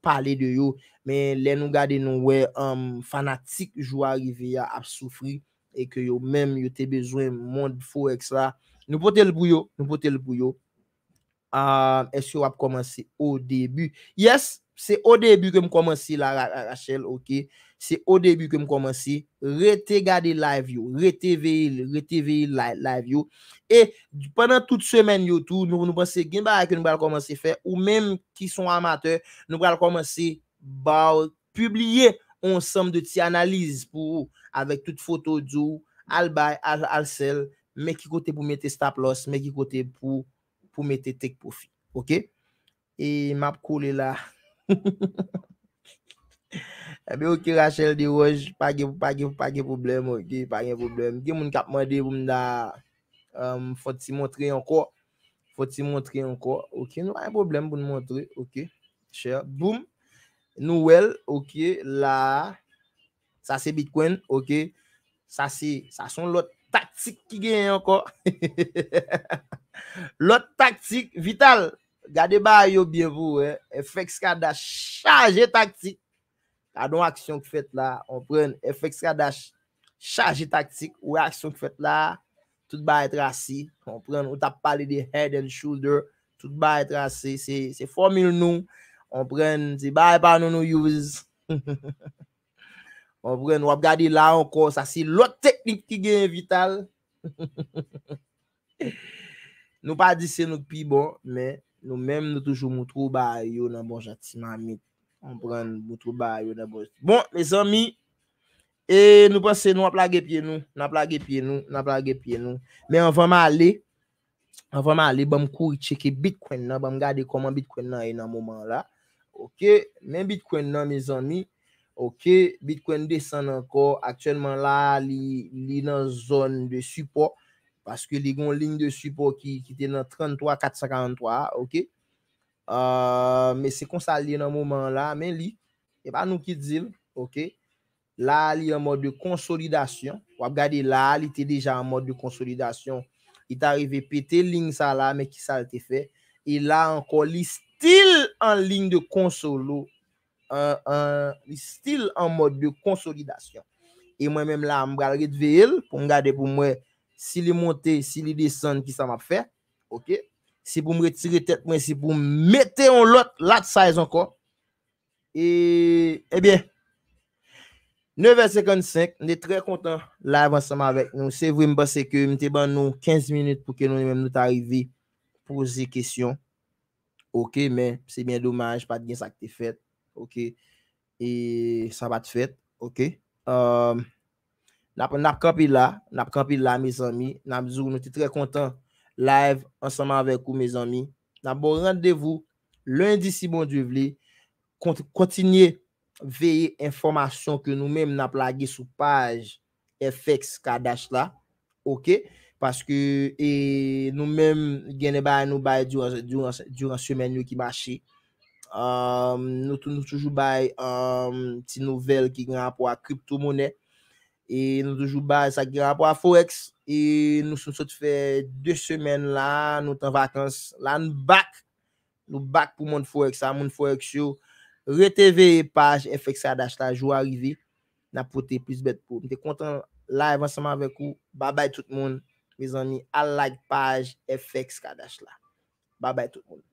pale de yo. Men, len nou gade nou wek um, fanatik jou arive ya ap soufri. e ke yo mèm yo te bezwen moun forex ah, la, nou potèl pou yo, nou potèl pou yo, e si yo ap komanse ou debu, yes, se ou debu ke m komanse la Rachel, ok, se ou debu ke m komanse, rete gade live yo, rete veil, rete veil live yo, e, pendant tout semen yo tou, nou panse, gen ba ake nou pral komanse fe, ou mèm ki son amateur, nou pral komanse, ba ou, publie, on sam de ti analize pou ou, avèk tout fotou djou, al bay, al sel, mèk yi kote pou mète stop loss, mèk yi kote pou mète take profit, ok, e map koule la, ebe ok Rachel D. Roche, pa gen pou pa gen pou pa gen problem, ok, pa gen problem, gen moun kap mède pou mda, um, fò ti montre anko, fò ti montre anko, ok, nou a yon problem pou nou montre, ok, chè, boum, nou wel, ok, la, Ça, c'est Bitcoin, ok? Ça, c'est, ça sont l'autre tactique qui gagne encore. l'autre tactique vital, Gardez vous yo bien vous, hein? FX Kadash, chargé tactique. pardon action que fait là, on prend FX Kadash, chargé tactique, ou action que fait là, tout va être assis. On prend, on t'a parlé de head and shoulder, tout va être assis. C'est, formule nous. On prend, c'est et par nous nous use. An vre nou ap gade la an kon, sa si lout teknik ki gen vital. Nou pa di se nou pi bon, men nou menm nou toujou moutrou ba yo nan bonjati nan mit. An vre nou moutrou ba yo nan bonjati. Bon, les bon, ami, e nou pa se nou a plage piye nou, na plage piye nou, na plage piye nou. Men an vreman ale, an vreman ale, banm kou i cheke bitkwen nan, banm gade koman bitkwen nan e nan mouman la. Ok, men bitkwen nan, les ami. Ok, bitcoin desan anko, aktyenman la li nan zon de support, paske li gon lin de support ki te nan 33-453, ok, me se konsal li nan mouman la, men li, e pa nou ki dil, ok, la li an mod de konsolidasyon, wap gade la, li te deja an mod de konsolidasyon, li te arrive pete lin sa la, men ki sa te fe, e la anko li stil an lin de konsolidasyon, Un stil en mode de konsolidasyon E mwen mwen mwen la mwen gade Ritve il pou mwen gade pou mwen Si li monte si li deson ki sa mwen fe Ok Si pou mwen retire tet mwen si pou mwen Mete on lot lat sa yon kon E bien 9.55 Nde tre kontan la yon sa mwen avek Se vwen mwen seke mwen te ban nou 15 minute pou ke nou mwen mwen nou ta rive Pose kesyon Ok men se mwen dommaj Pat gen sa ki te fet Ok, e sabat fèt, ok. Ehm, nap kapi la, nap kapi la, me zanmi. Nap zou nou ti tre kontan live ansaman vek ou, me zanmi. Nap bon randevou lundi si bon duv li. Kontinye veye informasyon ke nou menm nap lage sou page FX Kadash la. Ok, paske e nou menm genne baye nou baye duran semen nou ki bashi. nou tou nou toujou bay ti nouvel ki gran pou a kripto mone e nou toujou bay sa ki gran pou a forex e nou sou sot fe 2 semen la nou tan vakans la nou bak nou bak pou moun forex a moun forex yo reteve e page fx kadash la jou a rive na pote plus bet pou mte kontan live anseman vek ou babay tout moun al like page fx kadash la babay tout moun